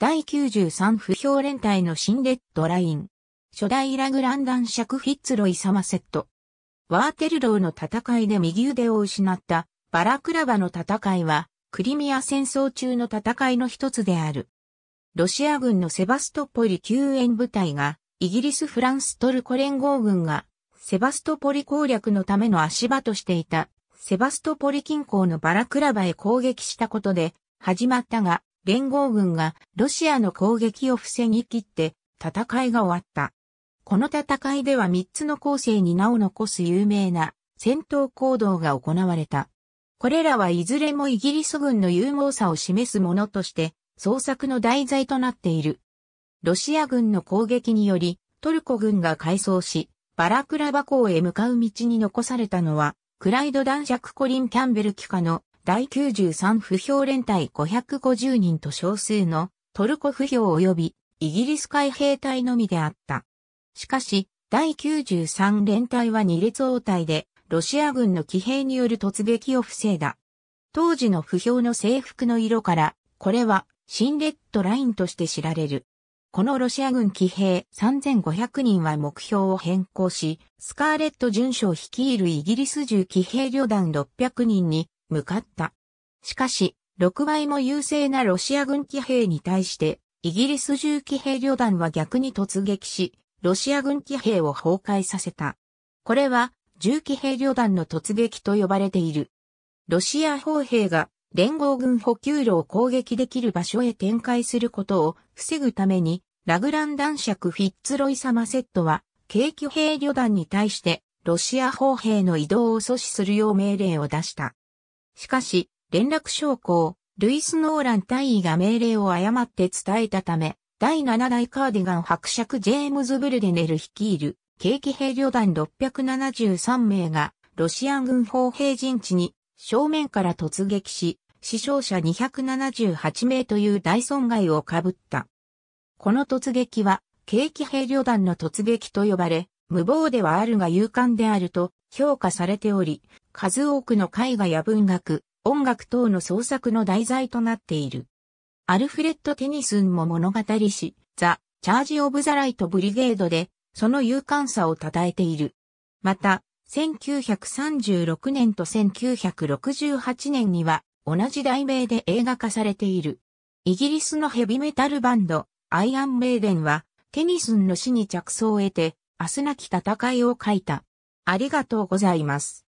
第93不評連隊の新レッドライン。初代ラグランダンシャクフィッツロイ・サマセット。ワーテルローの戦いで右腕を失ったバラクラバの戦いはクリミア戦争中の戦いの一つである。ロシア軍のセバストポリ救援部隊がイギリス・フランス・トルコ連合軍がセバストポリ攻略のための足場としていたセバストポリ近郊のバラクラバへ攻撃したことで始まったが連合軍がロシアの攻撃を防ぎ切って戦いが終わった。この戦いでは3つの構成に名を残す有名な戦闘行動が行われた。これらはいずれもイギリス軍の勇猛さを示すものとして創作の題材となっている。ロシア軍の攻撃によりトルコ軍が改装し、バラクラバ港へ向かう道に残されたのは、クライド男爵コリン・キャンベル機化の第93不評連隊550人と少数のトルコ不評及びイギリス海兵隊のみであった。しかし、第93連隊は二列応対で、ロシア軍の騎兵による突撃を防いだ。当時の不評の制服の色から、これは、新レッドラインとして知られる。このロシア軍騎兵3500人は目標を変更し、スカーレット巡将率いるイギリス中騎兵旅団600人に向かった。しかし、6倍も優勢なロシア軍騎兵に対して、イギリス重機兵旅団は逆に突撃し、ロシア軍騎兵を崩壊させた。これは、重機兵旅団の突撃と呼ばれている。ロシア砲兵が連合軍補給路を攻撃できる場所へ展開することを防ぐために、ラグラン男爵フィッツロイサマセットは、軽機兵旅団に対して、ロシア砲兵の移動を阻止するよう命令を出した。しかし、連絡将校、ルイス・ノーラン大尉が命令を誤って伝えたため、第7代カーディガン伯爵ジェームズ・ブルデネル率いる、軽騎兵旅団673名が、ロシア軍砲兵陣地に正面から突撃し、死傷者278名という大損害を被った。この突撃は、軽騎兵旅団の突撃と呼ばれ、無謀ではあるが勇敢であると評価されており、数多くの絵画や文学、音楽等の創作の題材となっている。アルフレッド・テニスンも物語し、ザ・チャージ・オブ・ザ・ライト・ブリゲードで、その勇敢さを称えている。また、1936年と1968年には、同じ題名で映画化されている。イギリスのヘビメタルバンド、アイアン・メイデンは、テニスンの死に着想を得て、明日なき戦いを書いた。ありがとうございます。